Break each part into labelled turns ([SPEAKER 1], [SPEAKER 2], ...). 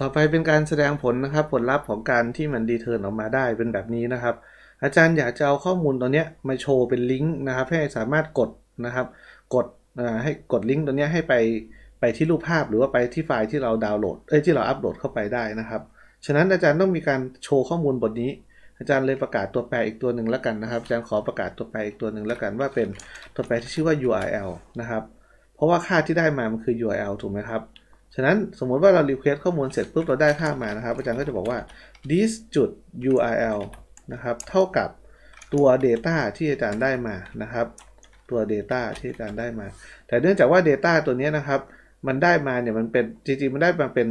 [SPEAKER 1] ต่อไปเป็นการแสดงผลนะครับผลลัพธ์ของการที่มันดีเทิร์นออกมาได้เป็นแบบนี้นะครับ อาจารย์อยากจะเอาข้อมูลตัวเนี้ยมาโชว์เป็นลิงก์นะครับให้สามารถกดนะครับ กดให้กดลิงก์ตัวเนี้ยให้ไปไปที่รูปภาพหรือว่าไปที่ไฟล์ที่เราดาวน์โหลดเอ้ยที่เราอัปโหลดเข้าไปได้นะครับฉะนั้นอาจารย์ต้องมีการโชว์ข้อมูลบทนี้ อาจารย์เลยประกาศตัวแปรอีกตัวหนึ่งแล้วกันนะครับอาจารย์ขอประกาศตัวแปรอีกตัวหนึ่งแล้วกัน ว่าเป็นตัวแปรที่ชื่อว่า URL นะครับ เพราะว่าค่าที่ได้มา มันคือ URL ถูกไหมครับฉะนั้นสมมติว่าเรารีเ e s t ข้อมูลเสร็จปุ๊บเราได้ค่ามานะครับ อาจารย์ก็จะบอกว่า this จุด url นะครับเท่ากับตัว data ที่อาจารย์ได้มานะครับ ตัว data ที่อาจารย์ได้มา แต่เนื่องจากว่า data ตัวนี้นะครับมันได้มาเนี่ยมันเป็นจริงๆมันได้มาเป็น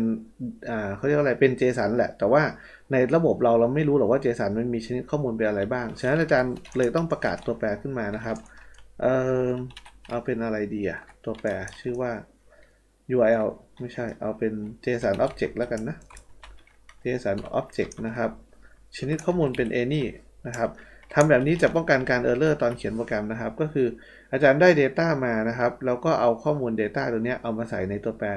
[SPEAKER 1] อ่าเขาเรียกอะไรเป็น JSON แหละ แต่ว่าในระบบเรา เราไม่รู้หรอกว่า JSON มันมีชนิดข้อมูลเป็นอะไรบ้างฉะนั้นอาจารย์เลยต้องประกาศตัวแปรขึ้นมานะครับ เออเอาเป็นอะไรดีอะตัวแปรชื่อว่า URL ไม่ใช่เอาเป็น JSON Object แล้วกันนะ JSON Object นะครับชนิดข้อมูลเป็น any นะครับทำแบบนี้จะป้องกันการ e อ r o r ตอนเขียนโปรแกรมนะครับก็คืออาจารย์ได้ Data มานะครับแล้วก็เอาข้อมูล Data ตัวนี้เอามาใส่ในตัวแปร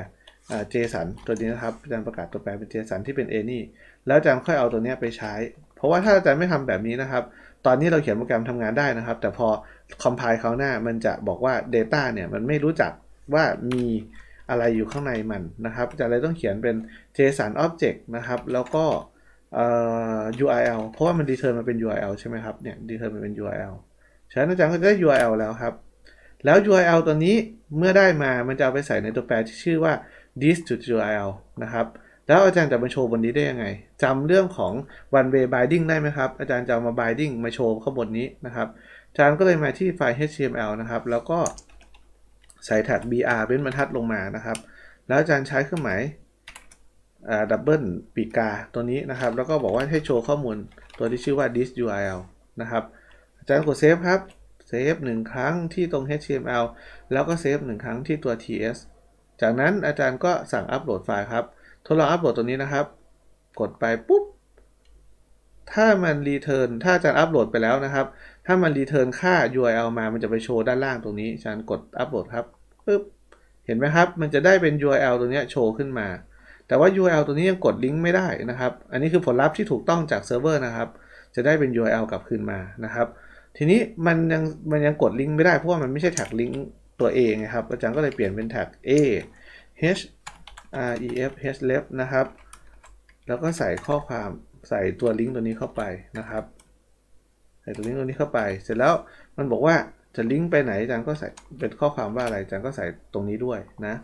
[SPEAKER 1] JSON ตัวนี้นะครับอาจารย์ประกาศตัวแปรเป็น JSON ที่เป็น any แล้วอาจารย์ค่อยเอาตัวนี้ไปใช้ เพราะว่าถ้าอาจารย์ไม่ทำแบบนี้นะครับ ตอนนี้เราเขียนโปรแกรมทำงานได้นะครับ แต่พอคอมไพล์เขาหน้ามันจะบอกว่า Data เนี่ยมันไม่รู้จักว่ามีอะไรอยู่ข้างในมันนะครับจะเลยต้องเขียนเป็น JSON object นะครับ แล้วก็ URL เพราะว่ามันดีเท r ร์มาเป็น URL ใช่ไหมครับ เนี่ยดีเท r ร์มาเป็น URL ฉะนั้นอาจารย์ก็ได้ URL แล้วครับ แล้ว URL ตัวนี้เมื่อได้มา มันจะเอาไปใส่ในตัวแปรที่ชื่อว่า this URL นะครับ แล้วอาจารย์จะมาโชว์บนนี้ได้ยังไง จำเรื่องของ one way binding ได้ไหมครับ อาจารย์จะามา binding มาโชว์ข้างบนนี้นะครับอาจารย์ก็เลยมาที่ไฟล์ HTML นะครับ แล้วก็ใส่แท็บ br เป็นบรรทัดลงมานะครับ แล้วอาจารย์ใช้เครื่องหมายดับเบิลปีกา ตัวนี้นะครับ แล้วก็บอกว่าให้โชว์ข้อมูลตัวที่ชื่อว่า this url นะครับ อาจารย์กดเซฟครับเซฟหนึ่งครั้งที่ตรง html แล้วก็เซฟหนึ่งครั้งที่ตัว ts จากนั้นอาจารย์ก็สั่งอัปโหลดไฟล์ครับทดลองอัปโหลดตัวนี้นะครับ กดไปปุ๊บถ้ามันรีเทิร์น ถ้าจะอัปโหลดไปแล้วนะครับ ถ้ามันรีเทิร์นค่า URL มามันจะไปโชว์ด้านล่างตรงนี้ฉันกดอัปโหลดครับปึ๊บเห็นไหมครับ มันจะได้เป็น URL ตัวนี้โชว์ขึ้นมา แต่ว่า URL ตัวนี้ยังกดลิงก์ไม่ได้นะครับ อันนี้คือผลลัพธ์ที่ถูกต้องจากเซิร์ฟเวอร์นะครับ จะได้เป็น URL กลับคืนมา นะครับ ทีนี้มันยังมันยังกดลิงก์ไม่ได้ เพราะว่ามันไม่ใช่แท็กลิงก์ตัวเองนะครับ อาจารย์ก็เลยเปลี่ยนเป็นแท็ก A H R E F H left นะครับ แล้วก็ใส่ข้อความใส่ตัวลิงก์ตัวนี้เข้าไปนะครับ ใส่ตัวลิงก์ตัวนี้เข้าไป เสร็จแล้วมันบอกว่าจะลิงก์ไปไหนอาจารย์ก็ใส่ เป็นข้อความว่าอะไรอาจารย์ก็ใส่ตรงนี้ด้วยนะ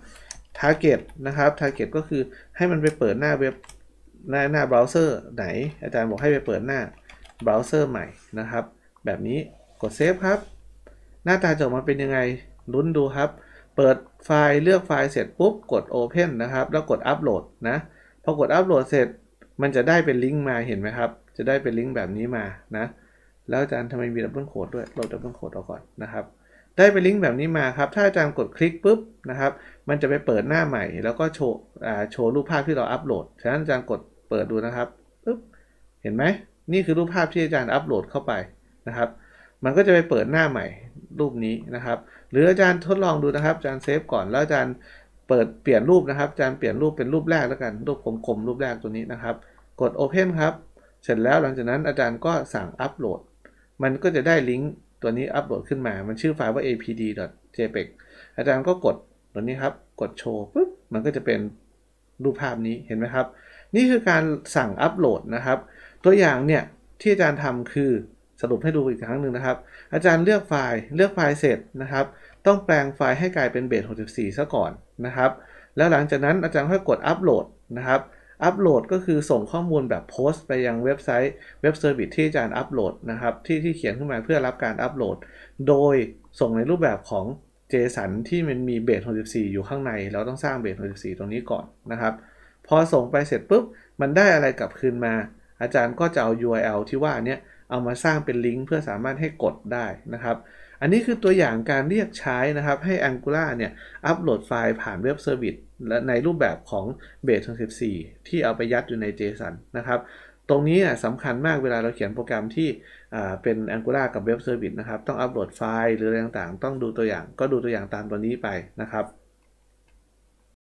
[SPEAKER 1] target นะครับ target ก็คือให้มันไปเปิดหน้าเว็บ หน้าหน้าเบราว์เซอร์ไหน อาจารย์บอกให้ไปเปิดหน้า เบราว์เซอร์ใหม่นะครับ แบบนี้กดเซฟครับ หน้าตาจะออกมาเป็นยังไงลุ้นดูครับ เปิดไฟล์เลือกไฟล์เสร็จปุ๊บกด Open นะครับ แล้วกดอัปโหลดนะ พอกดอัปโหลดเสร็จมันจะได้เป็นลิงก์มาเห็นไหมครับ จะได้เป็นลิงก์แบบนี้มานะ แล้วอาจารย์ทำไมมีดับเบิลโคดด้วย เราดับเบิลโคดออกก่อนนะครับ ได้เป็นลิงก์แบบนี้มาครับ ถ้าอาจารย์กดคลิกปุ๊บนะครับ มันจะไปเปิดหน้าใหม่ แล้วก็โชว์โชว์รูปภาพที่เราอัปโหลด ฉะนั้นอาจารย์กดเปิดดูนะครับปุ๊บ เห็นไหม นี่คือรูปภาพที่อาจารย์อัปโหลดเข้าไปนะครับ มันก็จะไปเปิดหน้าใหม่รูปนี้นะครับ หรืออาจารย์ทดลองดูนะครับ อาจารย์เซฟก่อนแล้วอาจารย์เปิดเปลี่ยนรูปนะครับอาจารย์เปลี่ยนรูปเป็นรูปแรกแล้วกันรูปกลมๆรูปแรกตัวนี้นะครับ กด Open ครับ เสร็จแล้วหลังจากนั้นอาจารย์ก็สั่งอัปโหลด มันก็จะได้ลิงก์ตัวนี้อัปโหลดขึ้นมา มันชื่อไฟล์ว่า apd.jpg อาจารย์ก็กดตัวนี้ครับ กดโชว์ปุ๊บมันก็จะเป็นรูปภาพนี้เห็นไหมครับ นี่คือการสั่งอัปโหลดนะครับ ตัวอย่างเนี่ยที่อาจารย์ทำคือสรุปให้ดูอีกครั้งหนึ่งนะครับ อาจารย์เลือกไฟล์เลือกไฟล์เสร็จนะครับต้องแปลงไฟล์ให้กลายเป็นเบส64ซะก่อนนะครับ แล้วหลังจากนั้นอาจารย์ค่อยกดอัปโหลดนะครับ อัปโหลดก็คือส่งข้อมูลแบบโพสต์ไปยังเว็บไซต์ เว็บเซอร์วิสที่อาจารย์อัปโหลดนะครับที่ที่เขียนขึ้นมาเพื่อรับการอัปโหลด โดยส่งในรูปแบบของ JSON ที่มันมีเบส64อยู่ข้างใน เราต้องสร้างเบส64ตรงนี้ก่อนนะครับ พอส่งไปเสร็จปุ๊บมันได้อะไรกลับคืนมา อาจารย์ก็จะเอา URL ที่ว่านี้เอามาสร้างเป็นลิงก์เพื่อสามารถให้กดได้นะครับอันนี้คือตัวอย่างการเรียกใช้นะครับให้ Angular เนี่ยอัปโหลดไฟล์ผ่านเว็บเซอร์วิสและในรูปแบบของ base 64ที่เอาไปยัดอยู่ใน JSON นะครับ ตรงนี้สำคัญมากเวลาเราเขียนโปรแกรมที่เป็น Angular กับเว็บเซอร์วิสนะครับ ต้องอัปโหลดไฟล์หรืออะไรต่างๆ ต้องดูตัวอย่างก็ดูตัวอย่างตามตัวนี้ไปนะครับ